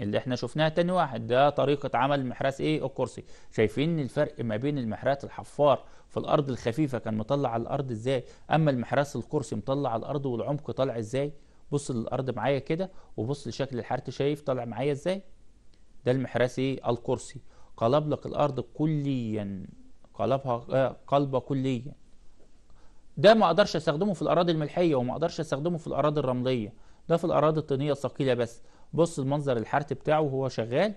اللي احنا شفناها تاني واحد ده طريقة عمل المحراث ايه الكرسي شايفين الفرق ما بين المحراث الحفار في الارض الخفيفة كان مطلع على الارض ازاي اما المحراث الكرسي مطلع على الارض والعمق طالع ازاي بص للارض معايا كده وبص لشكل الحرت شايف طالع معايا ازاي ده المحراث ايه الكرسي قلب لك الارض كليا قلبها آه، قلبه كليا ده ما اقدرش استخدمه في الاراضي الملحيه وما اقدرش استخدمه في الاراضي الرمليه ده في الاراضي الطينيه الثقيله بس بص المنظر الحرت بتاعه وهو شغال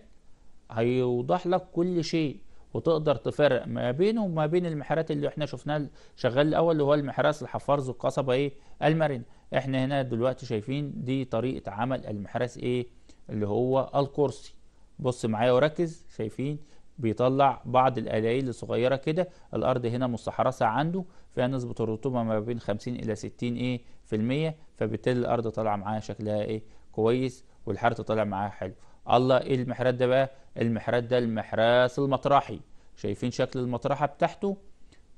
هيوضح لك كل شيء وتقدر تفرق ما بينه وما بين المحارات اللي احنا شفناها شغال الاول اللي هو المحراس الحفارز القصبه ايه المرن احنا هنا دلوقتي شايفين دي طريقه عمل المحراس ايه اللي هو الكرسي بص معايا وركز شايفين بيطلع بعض القلايل الصغيره كده الارض هنا مستحرسه عنده فيها نسبه الرطوبه ما بين 50 الى 60 ايه في المية فبالتالي الارض طالعه معاها شكلها ايه كويس والحرث طالع معاه حلو الله ايه المحراث ده بقى المحراث ده المحراث المطرحي شايفين شكل المطرحه بتاعته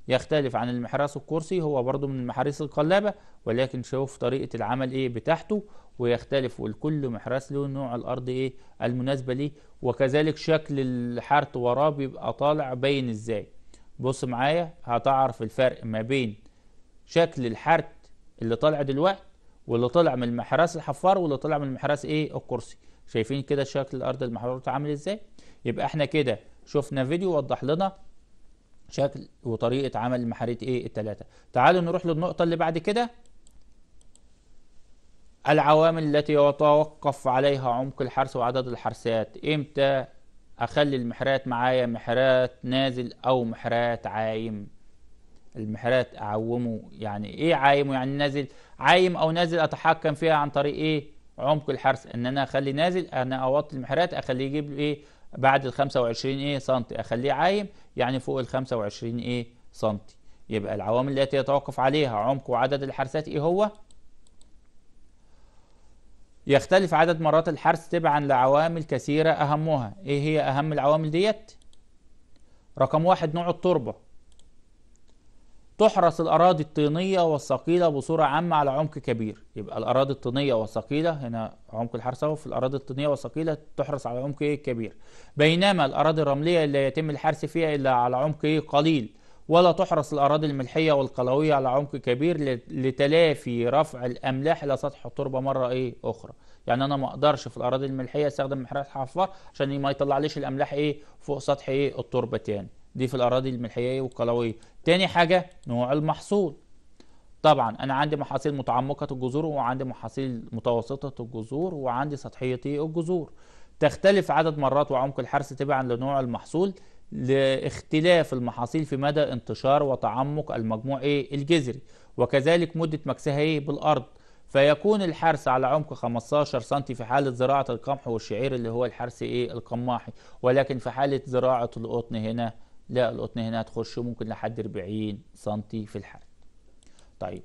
يختلف عن المحراث الكرسي هو برضو من المحاريس القلابه ولكن شوف طريقه العمل ايه بتاعته ويختلف والكل محراث له نوع الارض ايه المناسبه ليه وكذلك شكل الحرث وراه بيبقى طالع باين ازاي بص معايا هتعرف الفرق ما بين شكل الحرث اللي طالع دلوقتي واللي طلع من المحراس الحفار واللي طلع من المحراس ايه الكرسي شايفين كده شكل الارض المحروره عامل ازاي يبقى احنا كده شفنا فيديو وضح لنا شكل وطريقه عمل المحاريت ايه الثلاثه تعالوا نروح للنقطه اللي بعد كده العوامل التي يتوقف عليها عمق الحرس وعدد الحرسات امتى اخلي المحرات معايا محرات نازل او محرات عايم المحرات اعومه يعني ايه عايمه يعني نازل عايم او نازل اتحكم فيها عن طريق ايه عمق الحرس ان انا اخلي نازل انا اوطي المحرات اخليه يجيب له ايه بعد ال 25 ايه سنتي اخليه عايم يعني فوق ال 25 ايه سنتي يبقى العوامل التي يتوقف عليها عمق وعدد الحرسات ايه هو يختلف عدد مرات الحرس تبعا لعوامل كثيرة أهمها إيه هي أهم العوامل ديت رقم واحد نوع التربة تحرس الأراضي الطينية والثقيله بصورة عامة على عمق كبير يبقى الأراضي الطينية والثقيله هنا عمق الحرس اهو في الأراضي الطينية والثقيله تحرس على عمق إيه كبير بينما الأراضي الرملية اللي يتم الحرث فيها إلا على عمق إيه قليل ولا تحرس الأراضي الملحية والقلوية على عمق كبير لتلافي رفع الأملاح إلى سطح التربة مرة إيه أخرى يعني أنا ما أقدرش في الأراضي الملحية أستخدم محرث حفار عشان ما يطلعليش الأملاح إيه فوق سطح إيه التربة تاني دي في الأراضي الملحية والقلوية تاني حاجة نوع المحصول طبعا أنا عندي محاصيل متعمقة الجذور وعندي محاصيل متوسطة الجذور وعندي سطحية الجذور تختلف عدد مرات وعمق الحرث تبعا لنوع المحصول لاختلاف المحاصيل في مدى انتشار وتعمق المجموع ايه الجذري وكذلك مدة مكسها ايه بالأرض فيكون الحرث على عمق 15 سم في حالة زراعة القمح والشعير اللي هو الحرث ايه القماحي ولكن في حالة زراعة القطن هنا لا القطن هنا هتخش ممكن لحد 40 سم في الحرق طيب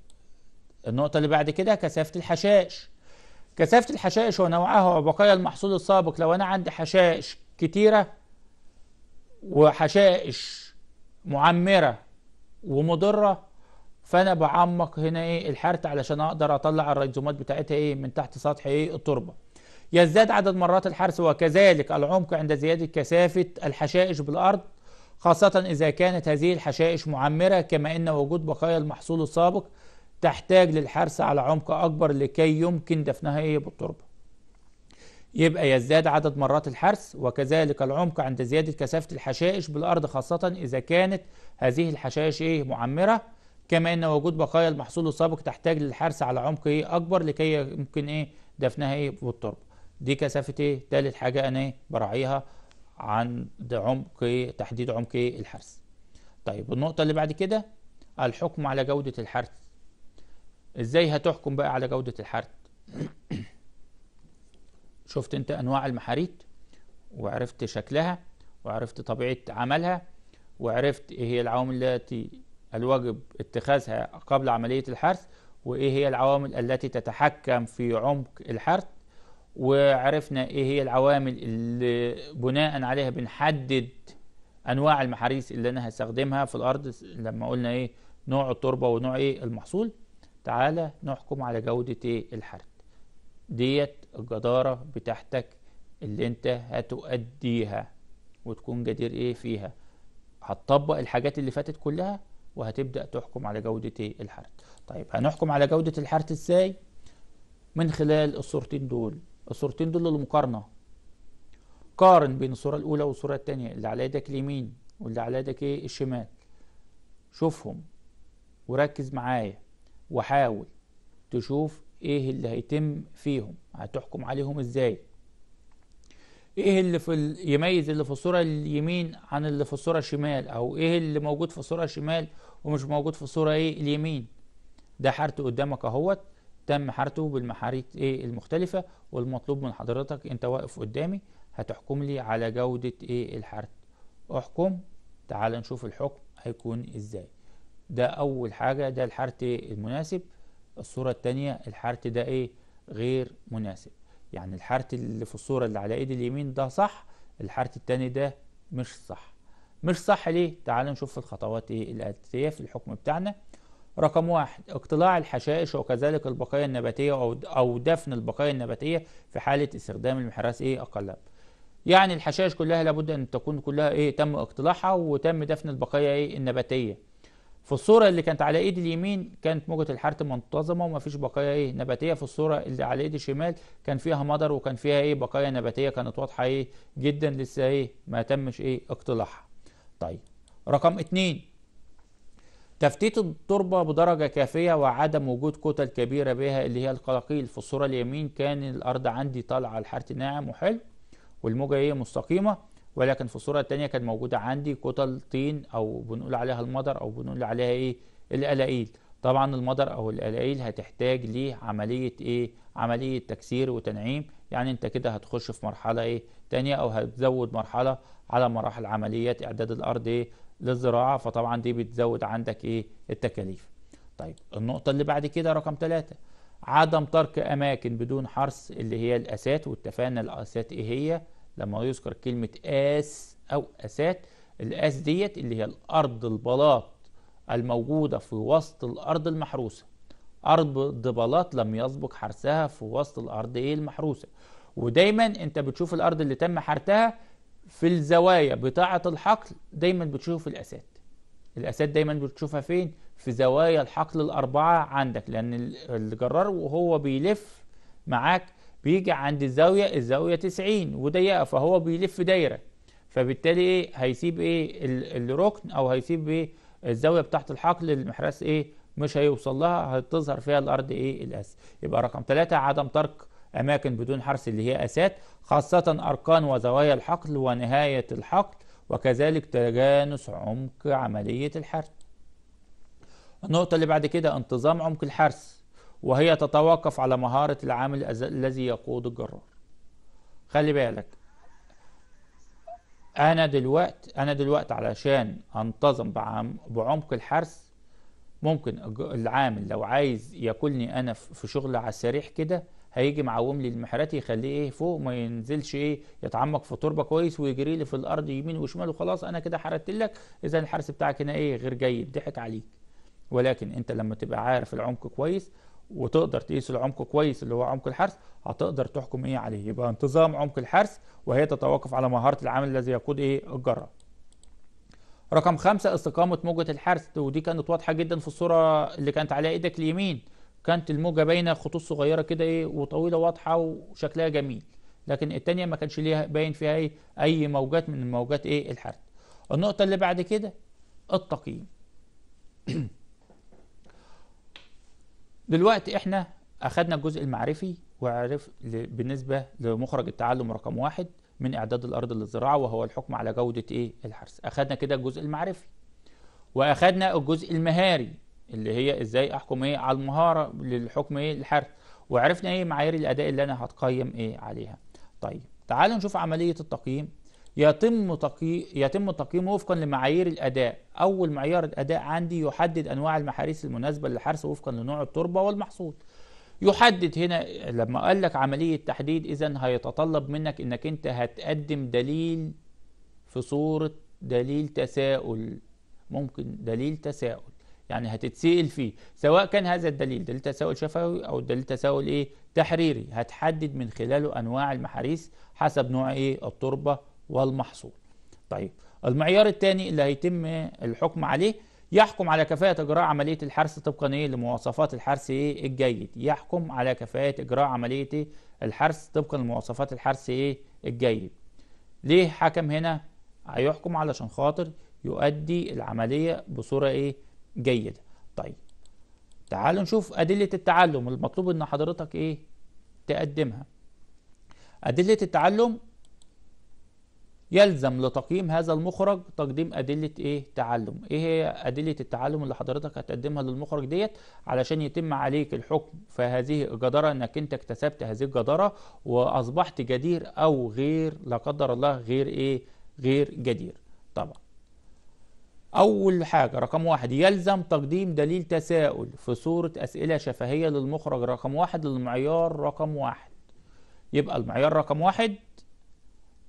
النقطة اللي بعد كده كثافة الحشائش كثافة الحشائش ونوعها وبقايا المحصول السابق لو أنا عندي حشائش كتيرة وحشائش معمرة ومضرة فأنا بعمق هنا إيه الحرث علشان أقدر أطلع الريزومات بتاعتها إيه من تحت سطح إيه التربة يزداد عدد مرات الحرث وكذلك العمق عند زيادة كثافة الحشائش بالأرض خاصة إذا كانت هذه الحشائش معمرة كما أن وجود بقايا المحصول السابق تحتاج للحرث على عمق أكبر لكي يمكن دفنها إيه بالتربة يبقى يزداد عدد مرات الحرث وكذلك العمق عند زيادة كثافة الحشائش بالأرض خاصة إذا كانت هذه الحشائش إيه معمرة كما أن وجود بقايا المحصول السابق تحتاج للحرث على عمق إيه أكبر لكي يمكن إيه دفنها إيه بالتربة دي كثافة إيه تالت حاجة أنا إيه براعيها عند عمق تحديد عمق الحرث طيب النقطة اللي بعد كده الحكم على جودة الحرث ازاي هتحكم بقى على جودة الحرث شفت انت انواع المحاريت وعرفت شكلها وعرفت طبيعة عملها وعرفت ايه هي العوامل التي الواجب اتخاذها قبل عملية الحرث وايه هي العوامل التي تتحكم في عمق الحرث وعرفنا ايه هي العوامل اللي بناء عليها بنحدد انواع المحاريس اللي انا هستخدمها في الارض لما قلنا ايه نوع التربه ونوع ايه المحصول تعالى نحكم على جوده ايه الحرث ديت الجداره بتاعتك اللي انت هتؤديها وتكون جدير ايه فيها هتطبق الحاجات اللي فاتت كلها وهتبدا تحكم على جوده ايه الحرث طيب هنحكم على جوده الحرث ازاي من خلال الصورتين دول الصورتين دول للمقارنه قارن بين الصوره الاولى والصوره الثانيه اللي على يدك اليمين واللي على يدك ايه الشمال شوفهم وركز معايا وحاول تشوف ايه اللي هيتم فيهم هتحكم عليهم ازاي ايه اللي في ال... يميز اللي في الصوره اليمين عن اللي في الصوره الشمال او ايه اللي موجود في الصوره الشمال ومش موجود في الصوره ايه اليمين ده حارت قدامك اهوت تم حارته بالمحاريك ايه المختلفة والمطلوب من حضرتك انت واقف قدامي هتحكم لي على جودة ايه الحرت احكم تعال نشوف الحكم هيكون ازاي ده اول حاجة ده الحرت إيه المناسب الصورة التانية الحرت ده ايه غير مناسب يعني الحرت اللي في الصورة اللي على ايد اليمين ده صح الحرت التاني ده مش صح مش صح ليه تعال نشوف الخطوات ايه الاتية في الحكم بتاعنا رقم واحد اقتلاع الحشائش وكذلك البقايا النباتية أو دفن البقايا النباتية في حالة استخدام المحراث إيه أقل يعني الحشائش كلها لابد أن تكون كلها إيه تم اقتلاعها وتم دفن البقايا إيه النباتية. في الصورة اللي كانت على إيد اليمين كانت موجة الحرث منتظمة ومفيش بقايا إيه نباتية في الصورة اللي على إيد الشمال كان فيها مضر وكان فيها إيه بقايا نباتية كانت واضحة إيه جدا لسه إيه ما تمش إيه اقتلاعها. طيب رقم اتنين تفتيت التربة بدرجة كافية وعدم وجود كتل كبيرة بها اللي هي القلاقيل في الصورة اليمين كان الأرض عندي طالعة الحرث ناعم وحلو والموجة هي مستقيمة ولكن في الصورة الثانيه كان موجودة عندي كتل طين أو بنقول عليها المدر أو بنقول عليها إيه القلاقيل طبعا المدر أو القلاقيل هتحتاج لعملية إيه عملية تكسير وتنعيم يعني أنت كده هتخش في مرحلة إيه ثانيه أو هتزود مرحلة على مراحل عمليات إعداد الأرض إيه للزراعه فطبعا دي بتزود عندك ايه التكاليف طيب النقطه اللي بعد كده رقم ثلاثة عدم ترك اماكن بدون حرث اللي هي الاسات واتفقنا الاسات ايه هي لما يذكر كلمه اس او اسات الاس ديت اللي هي الارض البلاط الموجوده في وسط الارض المحروسه ارض بلاط لم يسبق حرثها في وسط الارض ايه المحروسه ودايما انت بتشوف الارض اللي تم حرثها في الزوايا بتاعة الحقل دايما بتشوف الأسات الأسات دايما بتشوفها فين؟ في زوايا الحقل الأربعة عندك لأن الجرار وهو بيلف معاك بيجي عند الزاوية الزاوية 90 وضيقة فهو بيلف دايرة فبالتالي ايه هيسيب ايه الركن او هيسيب ايه الزاوية بتاعة الحقل المحراث ايه مش هيوصل لها هتظهر فيها الارض ايه الاس يبقى رقم ثلاثه عدم ترك أماكن بدون حرس اللي هي أسات خاصة أركان وزوايا الحقل ونهاية الحقل وكذلك تجانس عمق عملية الحرس النقطة اللي بعد كده انتظام عمق الحرس وهي تتوقف على مهارة العامل الذي يقود الجرار خلي بالك أنا دلوقت أنا دلوقت علشان أنتظم بعم بعمق الحرس ممكن العامل لو عايز ياكلني أنا في شغل على السريع كده هيجي معوم لي المحرات يخليه ايه فوق ما ينزلش ايه يتعمق في التربه كويس ويجري لي في الارض يمين وشمال وخلاص انا كده حردت لك اذا الحرس بتاعك هنا ايه غير جيد ضحك عليك ولكن انت لما تبقى عارف العمق كويس وتقدر تقيس العمق كويس اللي هو عمق الحرس هتقدر تحكم ايه عليه يبقى انتظام عمق الحرس وهي تتوقف على مهاره العامل الذي يقود ايه الجره رقم خمسة استقامة موجة الحرس ودي كانت واضحة جدا في الصورة اللي كانت على ايدك اليمين كانت الموجة باينة خطوط صغيرة كده ايه وطويلة واضحة وشكلها جميل لكن التانية ما كانش ليها باين فيها ايه اي موجات من موجات ايه الحرد النقطة اللي بعد كده التقييم دلوقتي احنا اخدنا الجزء المعرفي وعرف بالنسبة لمخرج التعلم رقم واحد من اعداد الارض للزراعة وهو الحكم على جودة ايه الحرث اخدنا كده الجزء المعرفي واخدنا الجزء المهاري اللي هي ازاي احكم ايه على المهاره للحكم ايه الحرف وعرفنا ايه معايير الاداء اللي انا هتقيم ايه عليها طيب تعالوا نشوف عمليه التقييم يتم تقييم يتم التقييم وفقا لمعايير الاداء اول معيار الاداء عندي يحدد انواع المحاريس المناسبه للحرث وفقا لنوع التربه والمحصول يحدد هنا لما قال لك عمليه تحديد اذا هيتطلب منك انك انت هتقدم دليل في صوره دليل تساؤل ممكن دليل تساؤل يعني هتتسئل فيه سواء كان هذا الدليل دليل تساؤل شفوي او دليل تساؤل ايه تحريري هتحدد من خلاله انواع المحاريث حسب نوع ايه التربه والمحصول طيب المعيار الثاني اللي هيتم الحكم عليه يحكم على كفاءة إجراء عملية الحرث طبقا إيه لمواصفات الحرث إيه الجيد، يحكم على كفاءة إجراء عملية إيه الحرث طبقا لمواصفات الحرث إيه الجيد. ليه حكم هنا؟ هيحكم علشان خاطر يؤدي العملية بصورة إيه جيد طيب تعالوا نشوف أدلة التعلم المطلوب إن حضرتك إيه تقدمها أدلة التعلم يلزم لتقييم هذا المخرج تقديم أدلة إيه تعلم إيه هي أدلة التعلم اللي حضرتك هتقدمها للمخرج ديت علشان يتم عليك الحكم في هذه الجدارة إنك أنت اكتسبت هذه الجدارة وأصبحت جدير أو غير لا قدر الله غير إيه غير جدير طبعا أول حاجة رقم واحد يلزم تقديم دليل تساؤل في صورة أسئلة شفهية للمخرج رقم واحد للمعيار رقم واحد يبقى المعيار رقم واحد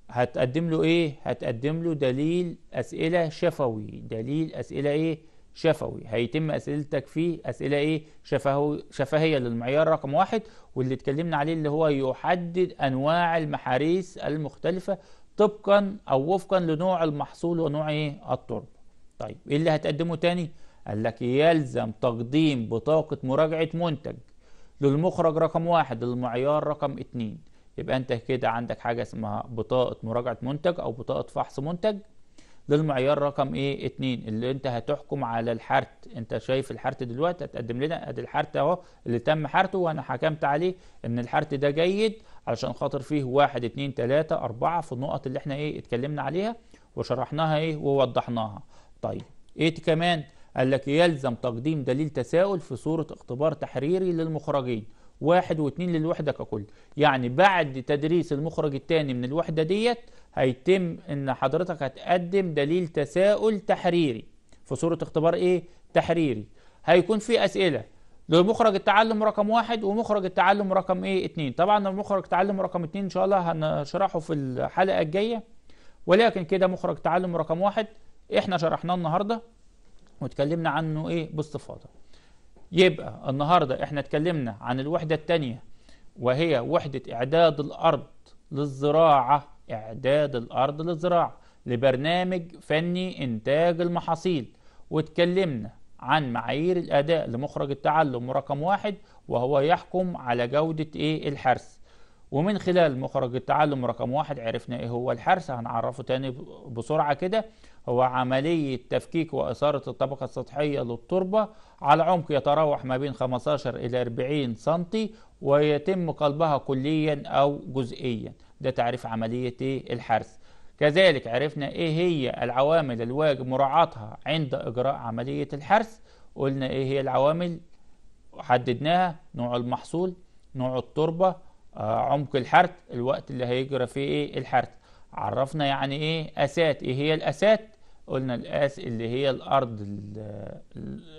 هتقدم له إيه؟ هتقدم له دليل أسئلة شفوي دليل أسئلة إيه؟ شفوي هيتم أسئلتك فيه أسئلة إيه؟ شفهي شفهية للمعيار رقم واحد واللي اتكلمنا عليه اللي هو يحدد أنواع المحاريس المختلفة طبقا أو وفقا لنوع المحصول ونوع إيه؟ التربة طيب ايه اللي هتقدمه تاني قال لك يلزم تقديم بطاقة مراجعة منتج للمخرج رقم واحد للمعيار رقم اتنين يبقى انت كده عندك حاجة اسمها بطاقة مراجعة منتج او بطاقة فحص منتج للمعيار رقم ايه اتنين اللي انت هتحكم على الحرت انت شايف الحرت دلوقتي هتقدم لنا ادي الحرت اهو اللي تم حرته وانا حكمت عليه ان الحرت ده جيد علشان خاطر فيه واحد اتنين تلاتة اربعة في النقط اللي احنا ايه اتكلمنا عليها وشرحناها ايه ووضحناها طيب ايه كمان قال لك يلزم تقديم دليل تساؤل في صورة اختبار تحريري للمخرجين واحد واثنين للوحدة ككل يعني بعد تدريس المخرج الثاني من الوحدة ديت هيتم ان حضرتك هتقدم دليل تساؤل تحريري في صورة اختبار ايه تحريري هيكون في اسئلة لمخرج التعلم رقم واحد ومخرج التعلم رقم ايه اتنين طبعا المخرج التعلم رقم اتنين ان شاء الله هنشرحه في الحلقة الجاية ولكن كده مخرج تعلم رقم واحد احنا شرحناه النهارده واتكلمنا عنه ايه باستفاضه يبقى النهارده احنا اتكلمنا عن الوحده الثانيه وهي وحده اعداد الارض للزراعه اعداد الارض للزراعه لبرنامج فني انتاج المحاصيل واتكلمنا عن معايير الاداء لمخرج التعلم رقم واحد وهو يحكم على جوده ايه الحرث ومن خلال مخرج التعلم رقم واحد عرفنا ايه هو الحرث هنعرفه تاني بسرعه كده هو عملية تفكيك وإثارة الطبقة السطحية للتربة على عمق يتراوح ما بين 15 إلى 40 سنتي ويتم قلبها كليا أو جزئيا ده تعريف عملية الحرث كذلك عرفنا إيه هي العوامل الواجب مراعاتها عند إجراء عملية الحرث قلنا إيه هي العوامل حددناها نوع المحصول نوع التربة آه، عمق الحرث الوقت اللي هيجرى فيه إيه الحرث عرفنا يعني ايه اسات ايه هي الاسات قلنا الاس اللي هي الارض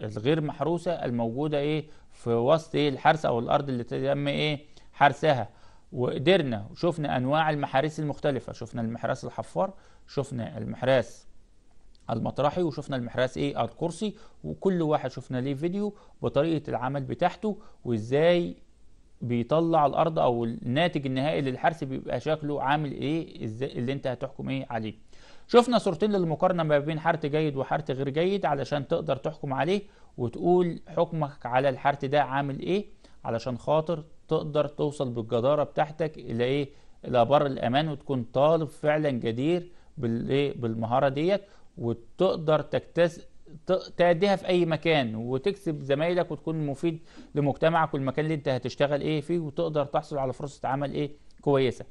الغير محروسه الموجوده ايه في وسط ايه الحرس او الارض اللي تم ايه حرثها وقدرنا وشفنا انواع المحاريس المختلفه شفنا المحراس الحفار شفنا المحراس المطرحي وشفنا المحراس ايه الكرسي وكل واحد شفنا ليه فيديو بطريقه العمل بتاعته وازاي بيطلع الارض او الناتج النهائي للحرث بيبقى شكله عامل ايه ازاي اللي انت هتحكم ايه عليه شفنا صورتين للمقارنه ما بين حرث جيد وحرث غير جيد علشان تقدر تحكم عليه وتقول حكمك على الحرث ده عامل ايه علشان خاطر تقدر توصل بالجداره بتاعتك الى ايه الى بر الامان وتكون طالب فعلا جدير بالايه بالمهاره ديت وتقدر تكتسب تأديها في أي مكان وتكسب زمايلك وتكون مفيد لمجتمعك والمكان اللي أنت هتشتغل إيه فيه وتقدر تحصل على فرصة عمل إيه كويسة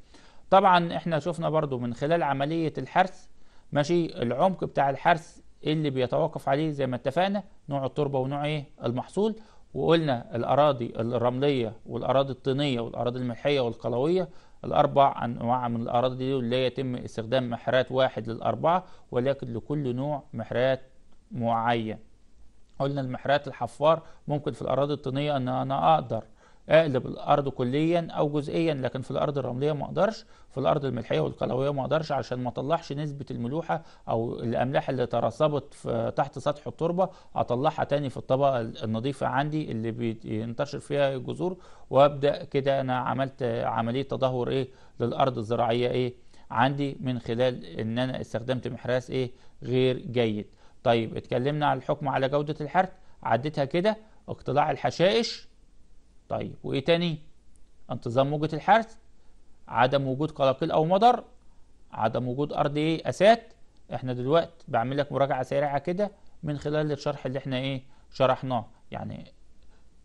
طبعا إحنا شفنا برضو من خلال عملية الحرث ماشي العمق بتاع الحرث اللي بيتوقف عليه زي ما اتفقنا نوع التربة ونوع إيه المحصول وقلنا الأراضي الرملية والأراضي الطينية والأراضي الملحية والقلوية الأربع أنواع من الأراضي دي لا يتم استخدام محرات واحد للأربعة ولكن لكل نوع محرات معين قلنا المحرات الحفار ممكن في الأراضي الطينية أن أنا أقدر اقلب الارض كليا او جزئيا لكن في الارض الرمليه ما اقدرش في الارض الملحيه والقلويه ما اقدرش عشان ما اطلعش نسبه الملوحه او الاملاح اللي ترسبت تحت سطح التربه اطلعها تاني في الطبقه النظيفه عندي اللي بينتشر فيها الجذور وابدا كده انا عملت عمليه تدهور ايه للارض الزراعيه ايه عندي من خلال ان انا استخدمت محراث ايه غير جيد طيب اتكلمنا عن الحكم على جودة الحرث عديتها كده اقتلاع الحشائش طيب وايه تاني انتظام موجة الحرث عدم وجود قلاقيل او مضر عدم وجود ارض ايه اسات احنا دلوقتي بعمل لك مراجعة سريعة كده من خلال الشرح اللي احنا ايه شرحناه يعني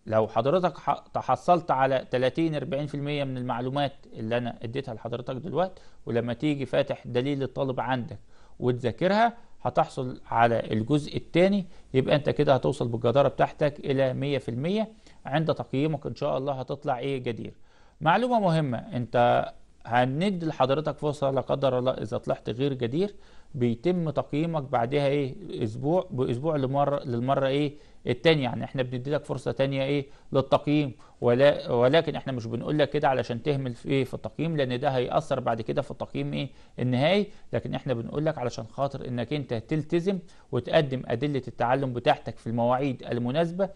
لو حضرتك تحصلت على 30 40% من المعلومات اللي انا اديتها لحضرتك دلوقتي ولما تيجي فاتح دليل الطالب عندك وتذاكرها هتحصل على الجزء الثاني يبقى انت كده هتوصل بالجدارة بتاعتك الى 100% عند تقييمك ان شاء الله هتطلع ايه جدير معلومة مهمة انت هندي لحضرتك فرصة لا قدر الله اذا طلعت غير جدير بيتم تقييمك بعدها ايه اسبوع باسبوع لمره للمره ايه التانية يعني احنا بندي لك فرصه تانية ايه للتقييم ولا ولكن احنا مش بنقول لك كده علشان تهمل في ايه في التقييم لان ده هيأثر بعد كده في التقييم ايه النهائي لكن احنا بنقول لك علشان خاطر انك انت تلتزم وتقدم ادله التعلم بتاعتك في المواعيد المناسبه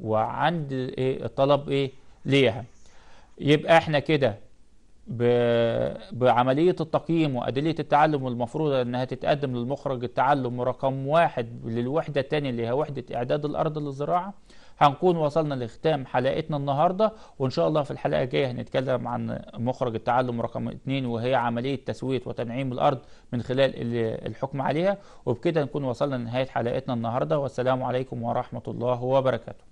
وعند ايه الطلب ايه ليها يبقى احنا كده بعملية التقييم وأدلية التعلم المفروض أنها تتقدم للمخرج التعلم رقم واحد للوحدة الثانية اللي هي وحدة إعداد الأرض للزراعة هنكون وصلنا لختام حلقتنا النهاردة وإن شاء الله في الحلقة الجاية هنتكلم عن مخرج التعلم رقم اثنين وهي عملية تسوية وتنعيم الأرض من خلال الحكم عليها وبكده نكون وصلنا لنهاية حلقتنا النهاردة والسلام عليكم ورحمة الله وبركاته